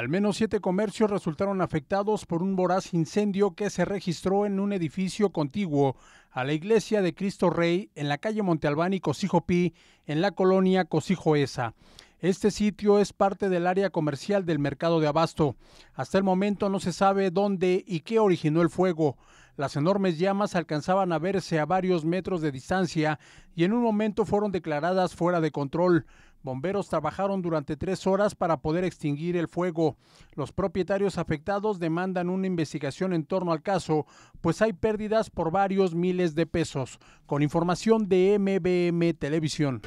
Al menos siete comercios resultaron afectados por un voraz incendio que se registró en un edificio contiguo a la iglesia de Cristo Rey en la calle Montealbán y Pí, en la colonia Cosijo Esa. Este sitio es parte del área comercial del mercado de abasto. Hasta el momento no se sabe dónde y qué originó el fuego. Las enormes llamas alcanzaban a verse a varios metros de distancia y en un momento fueron declaradas fuera de control. Bomberos trabajaron durante tres horas para poder extinguir el fuego. Los propietarios afectados demandan una investigación en torno al caso, pues hay pérdidas por varios miles de pesos. Con información de MBM Televisión.